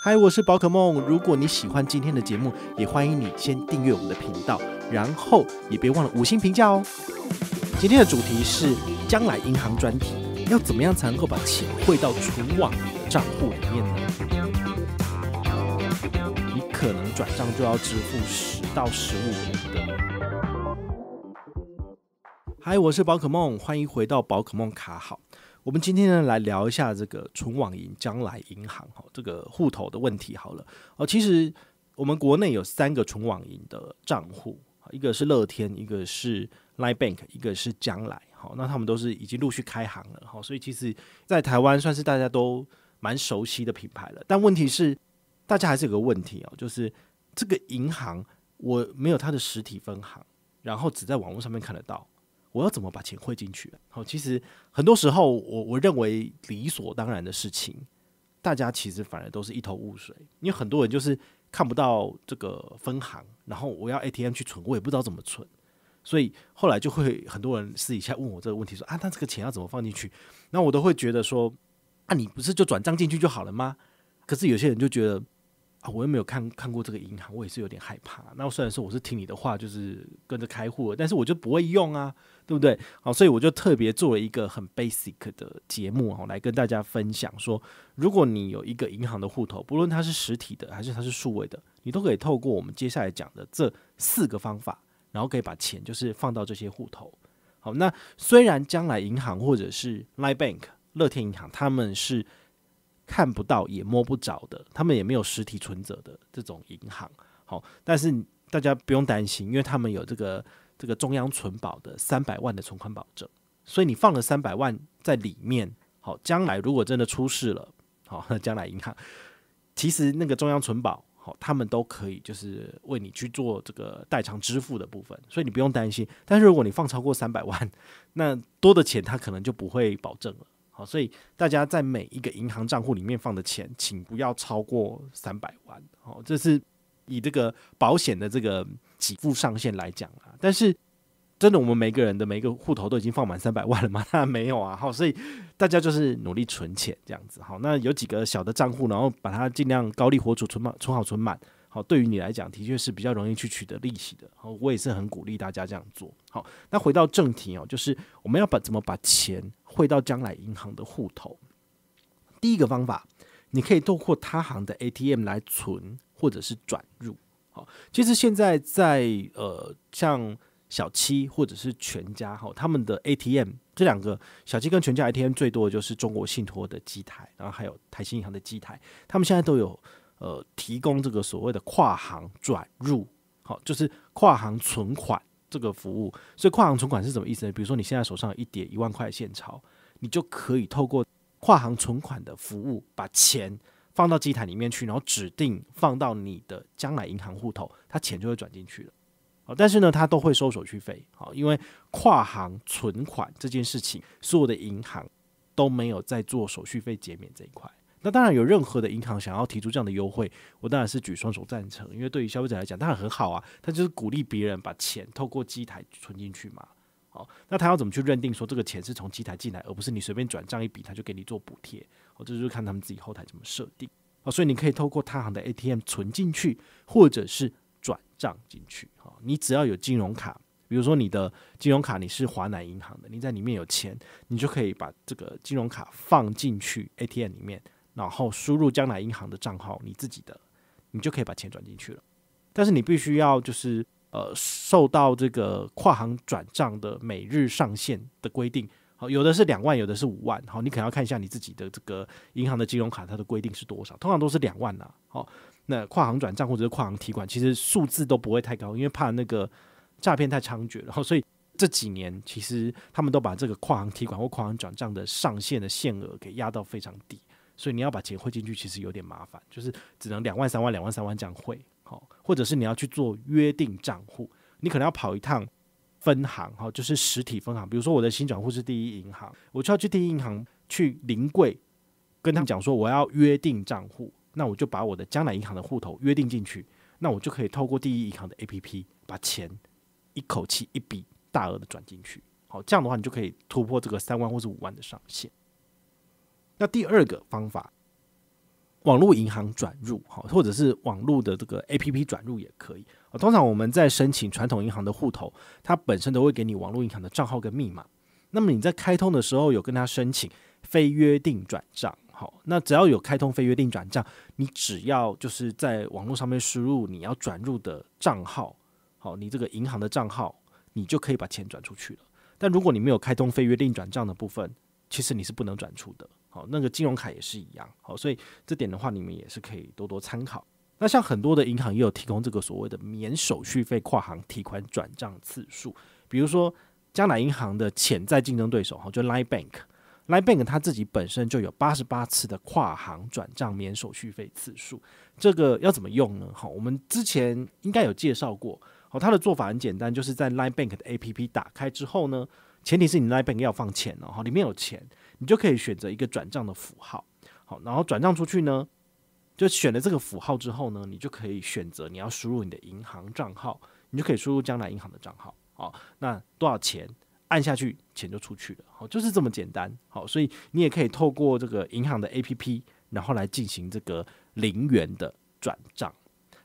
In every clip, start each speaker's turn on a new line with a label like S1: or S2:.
S1: 嗨，我是宝可梦。如果你喜欢今天的节目，也欢迎你先订阅我们的频道，然后也别忘了五星评价哦。今天的主题是将来银行专题，要怎么样才能够把钱汇到往网的账户里面呢？你可能转账就要支付十到十五元的。嗨，我是宝可梦，欢迎回到宝可梦卡好。我们今天呢来聊一下这个存网银将来银行哈这个户头的问题好了哦，其实我们国内有三个存网银的账户，一个是乐天，一个是 Line Bank，一个是将来。好，那他们都是已经陆续开行了哈，所以其实在台湾算是大家都蛮熟悉的品牌了。但问题是，大家还是有个问题哦，就是这个银行我没有它的实体分行，然后只在网络上面看得到。我要怎么把钱汇进去？好，其实很多时候，我我认为理所当然的事情，大家其实反而都是一头雾水。因为很多人就是看不到这个分行，然后我要 ATM 去存，我也不知道怎么存，所以后来就会很多人私底下问我这个问题，说啊，那这个钱要怎么放进去？那我都会觉得说啊，你不是就转账进去就好了吗？可是有些人就觉得。啊，我又没有看看过这个银行，我也是有点害怕。那虽然说我是听你的话，就是跟着开户，但是我就不会用啊，对不对？好，所以我就特别做了一个很 basic 的节目哈，来跟大家分享说，如果你有一个银行的户头，不论它是实体的还是它是数位的，你都可以透过我们接下来讲的这四个方法，然后可以把钱就是放到这些户头。好，那虽然将来银行或者是 Line Bank、乐天银行，他们是。看不到也摸不着的，他们也没有实体存折的这种银行，好，但是大家不用担心，因为他们有这个这个中央存保的三百万的存款保证，所以你放了三百万在里面，好，将来如果真的出事了，好，将来银行其实那个中央存保，好，他们都可以就是为你去做这个代偿支付的部分，所以你不用担心。但是如果你放超过三百万，那多的钱他可能就不会保证了。好，所以大家在每一个银行账户里面放的钱，请不要超过三百万。好，这是以这个保险的这个给付上限来讲啊。但是，真的，我们每个人的每一个户头都已经放满三百万了吗？没有啊。好，所以大家就是努力存钱，这样子。好，那有几个小的账户，然后把它尽量高利活储，存满，存好，存满。好，对于你来讲，的确是比较容易去取得利息的。好，我也是很鼓励大家这样做。好，那回到正题哦，就是我们要把怎么把钱。汇到将来银行的户头，第一个方法，你可以透过他行的 ATM 来存或者是转入。好，其实现在在呃，像小七或者是全家哈，他们的 ATM 这两个小七跟全家 ATM 最多的就是中国信托的机台，然后还有台新银行的机台，他们现在都有呃提供这个所谓的跨行转入，好，就是跨行存款。这个服务，所以跨行存款是什么意思呢？比如说你现在手上有一叠一万块现钞，你就可以透过跨行存款的服务，把钱放到机台里面去，然后指定放到你的将来银行户头，它钱就会转进去了。好，但是呢，它都会收手续费。好，因为跨行存款这件事情，所有的银行都没有在做手续费减免这一块。那当然，有任何的银行想要提出这样的优惠，我当然是举双手赞成，因为对于消费者来讲，当然很好啊。他就是鼓励别人把钱透过机台存进去嘛。好，那他要怎么去认定说这个钱是从机台进来，而不是你随便转账一笔他就给你做补贴？哦，这就是看他们自己后台怎么设定好，所以你可以透过他行的 ATM 存进去，或者是转账进去好，你只要有金融卡，比如说你的金融卡你是华南银行的，你在里面有钱，你就可以把这个金融卡放进去 ATM 里面。然后输入将来银行的账号，你自己的，你就可以把钱转进去了。但是你必须要就是呃受到这个跨行转账的每日上限的规定，好，有的是两万，有的是五万，好，你可能要看一下你自己的这个银行的金融卡它的规定是多少，通常都是两万呐。好，那跨行转账或者是跨行提款，其实数字都不会太高，因为怕那个诈骗太猖獗然后所以这几年其实他们都把这个跨行提款或跨行转账的上限的限额给压到非常低。所以你要把钱汇进去，其实有点麻烦，就是只能两万三万两万三万这样汇，好，或者是你要去做约定账户，你可能要跑一趟分行，哈，就是实体分行。比如说我的新转户是第一银行，我就要去第一银行去临柜跟他们讲说我要约定账户，那我就把我的江南银行的户头约定进去，那我就可以透过第一银行的 A P P 把钱一口气一笔大额的转进去，好，这样的话你就可以突破这个三万或是五万的上限。那第二个方法，网络银行转入哈，或者是网络的这个 A P P 转入也可以。通常我们在申请传统银行的户头，它本身都会给你网络银行的账号跟密码。那么你在开通的时候有跟他申请非约定转账，好，那只要有开通非约定转账，你只要就是在网络上面输入你要转入的账号，好，你这个银行的账号，你就可以把钱转出去了。但如果你没有开通非约定转账的部分，其实你是不能转出的。好，那个金融卡也是一样，好，所以这点的话，你们也是可以多多参考。那像很多的银行也有提供这个所谓的免手续费跨行提款转账次数，比如说加拿银行的潜在竞争对手哈，就 Line Bank，Line Bank 它自己本身就有八十八次的跨行转账免手续费次数，这个要怎么用呢？好，我们之前应该有介绍过，好，它的做法很简单，就是在 Line Bank 的 A P P 打开之后呢，前提是你 Line Bank 要放钱哦，里面有钱。你就可以选择一个转账的符号，好，然后转账出去呢，就选了这个符号之后呢，你就可以选择你要输入你的银行账号，你就可以输入将来银行的账号，好，那多少钱，按下去钱就出去了，好，就是这么简单，好，所以你也可以透过这个银行的 APP，然后来进行这个零元的转账，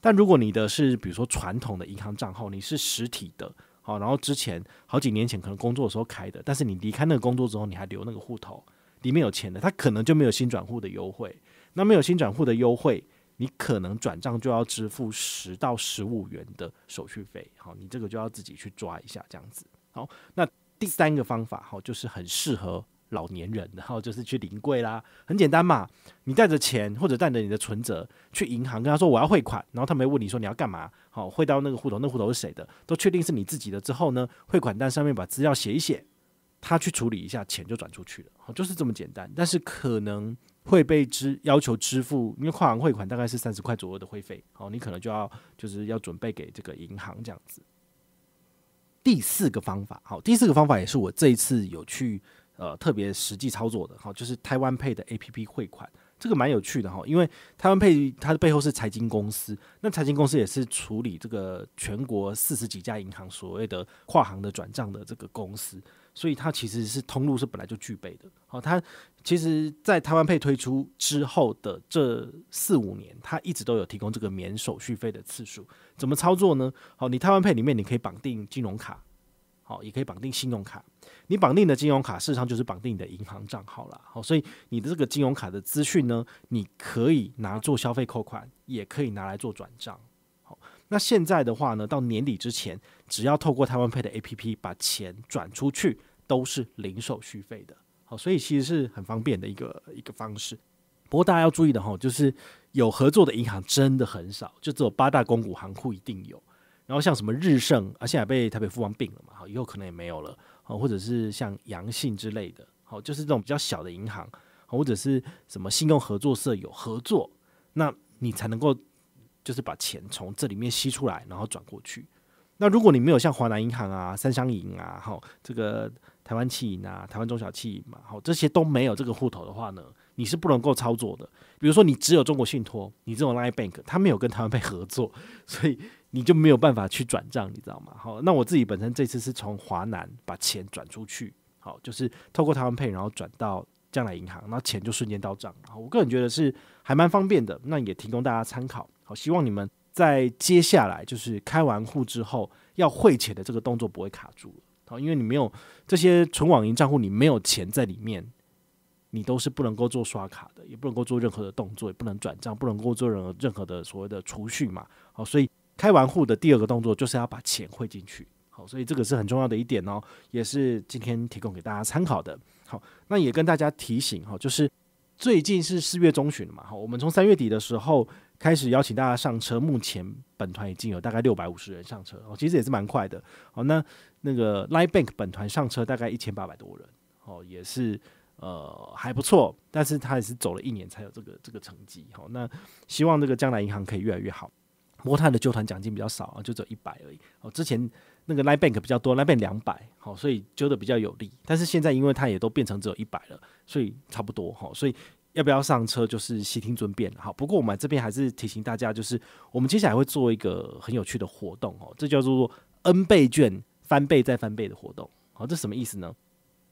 S1: 但如果你的是比如说传统的银行账号，你是实体的。哦，然后之前好几年前可能工作的时候开的，但是你离开那个工作之后，你还留那个户头里面有钱的，他可能就没有新转户的优惠。那没有新转户的优惠，你可能转账就要支付十到十五元的手续费。好，你这个就要自己去抓一下这样子。好，那第三个方法，好，就是很适合。老年人，然后就是去临柜啦，很简单嘛。你带着钱或者带着你的存折去银行，跟他说我要汇款，然后他没问你说你要干嘛？好，汇到那个户头，那户头是谁的？都确定是你自己的之后呢，汇款单上面把资料写一写，他去处理一下，钱就转出去了，好，就是这么简单。但是可能会被支要求支付，因为跨行汇款大概是三十块左右的汇费，哦，你可能就要就是要准备给这个银行这样子。第四个方法，好，第四个方法也是我这一次有去。呃，特别实际操作的哈，就是台湾配的 A P P 汇款，这个蛮有趣的哈，因为台湾配它的背后是财经公司，那财经公司也是处理这个全国四十几家银行所谓的跨行的转账的这个公司，所以它其实是通路是本来就具备的。好，它其实在台湾配推出之后的这四五年，它一直都有提供这个免手续费的次数。怎么操作呢？好，你台湾配里面你可以绑定金融卡，好，也可以绑定信用卡。你绑定的金融卡事实上就是绑定你的银行账号了，好，所以你的这个金融卡的资讯呢，你可以拿做消费扣款，也可以拿来做转账。好，那现在的话呢，到年底之前，只要透过台湾配的 APP 把钱转出去，都是零手续费的。好，所以其实是很方便的一个一个方式。不过大家要注意的哈，就是有合作的银行真的很少，就只有八大公股行库一定有，然后像什么日盛啊，现在被台北富邦并了嘛，好，以后可能也没有了。哦，或者是像阳信之类的，好，就是这种比较小的银行，或者是什么信用合作社有合作，那你才能够就是把钱从这里面吸出来，然后转过去。那如果你没有像华南银行啊、三湘银啊、好这个台湾企银啊、台湾中小企银嘛，好这些都没有这个户头的话呢，你是不能够操作的。比如说你只有中国信托，你这种 l i n e bank 它没有跟台湾被合作，所以。你就没有办法去转账，你知道吗？好，那我自己本身这次是从华南把钱转出去，好，就是透过台湾配，然后转到将来银行，那钱就瞬间到账。好，我个人觉得是还蛮方便的，那也提供大家参考。好，希望你们在接下来就是开完户之后，要汇钱的这个动作不会卡住。好，因为你没有这些存网银账户，你没有钱在里面，你都是不能够做刷卡的，也不能够做任何的动作，也不能转账，不能够做任何任何的所谓的储蓄嘛。好，所以。开完户的第二个动作就是要把钱汇进去，好，所以这个是很重要的一点哦，也是今天提供给大家参考的。好，那也跟大家提醒哈，就是最近是四月中旬了嘛，好，我们从三月底的时候开始邀请大家上车，目前本团已经有大概六百五十人上车，哦，其实也是蛮快的。好，那那个 Light Bank 本团上车大概一千八百多人，哦，也是呃还不错，但是他也是走了一年才有这个这个成绩，好，那希望这个将来银行可以越来越好。摩泰的救团奖金比较少啊，就只有一百而已。哦，之前那个 Line Bank 比较多，Line Bank 两百，好，所以揪的比较有利。但是现在因为它也都变成只有一百了，所以差不多哈。所以要不要上车就是悉听尊便。好，不过我们这边还是提醒大家，就是我们接下来会做一个很有趣的活动哦，这叫做 N 倍券翻倍再翻倍的活动。好，这什么意思呢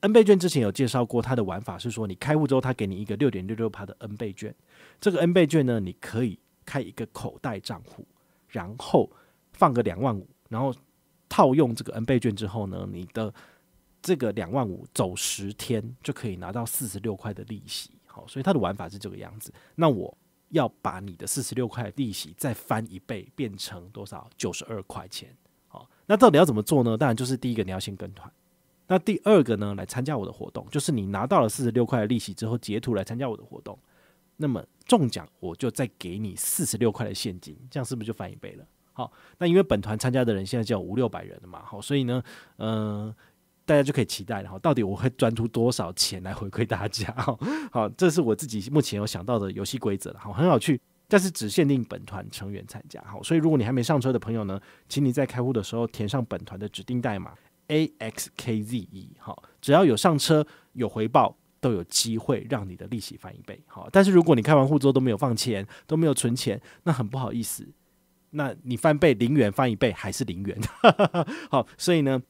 S1: ？N 倍券之前有介绍过，它的玩法是说你开户之后，它给你一个六点六六趴的 N 倍券，这个 N 倍券呢，你可以开一个口袋账户。然后放个两万五，然后套用这个 N 倍券之后呢，你的这个两万五走十天就可以拿到四十六块的利息。好，所以它的玩法是这个样子。那我要把你的四十六块利息再翻一倍，变成多少？九十二块钱。好，那到底要怎么做呢？当然就是第一个你要先跟团，那第二个呢，来参加我的活动，就是你拿到了四十六块利息之后，截图来参加我的活动。那么中奖我就再给你四十六块的现金，这样是不是就翻一倍了？好，那因为本团参加的人现在就有五六百人了嘛，好，所以呢，嗯，大家就可以期待了。好，到底我会赚出多少钱来回馈大家？好，这是我自己目前有想到的游戏规则了。好，很好去，但是只限定本团成员参加。好，所以如果你还没上车的朋友呢，请你在开户的时候填上本团的指定代码 A X K Z E。好，只要有上车有回报。都有机会让你的利息翻一倍，好，但是如果你开完户之后都没有放钱，都没有存钱，那很不好意思，那你翻倍零元翻一倍还是零元，好，所以呢，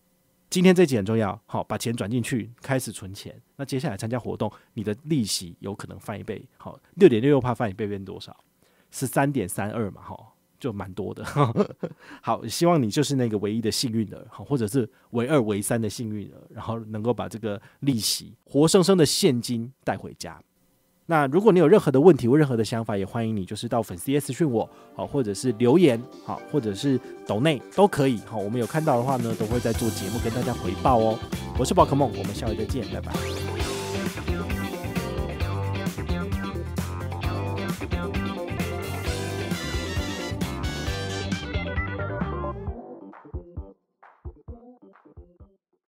S1: 今天这几很重要，好，把钱转进去，开始存钱，那接下来参加活动，你的利息有可能翻一倍，好，六点六六帕翻一倍变多少？十三点三二嘛，哈。就蛮多的，好，希望你就是那个唯一的幸运的，好，或者是唯二唯三的幸运的，然后能够把这个利息活生生的现金带回家。那如果你有任何的问题或任何的想法，也欢迎你就是到粉丝页私讯我，好，或者是留言，好，或者是抖内都可以，好，我们有看到的话呢，都会在做节目跟大家回报哦。我是宝可梦，我们下回再见，拜拜。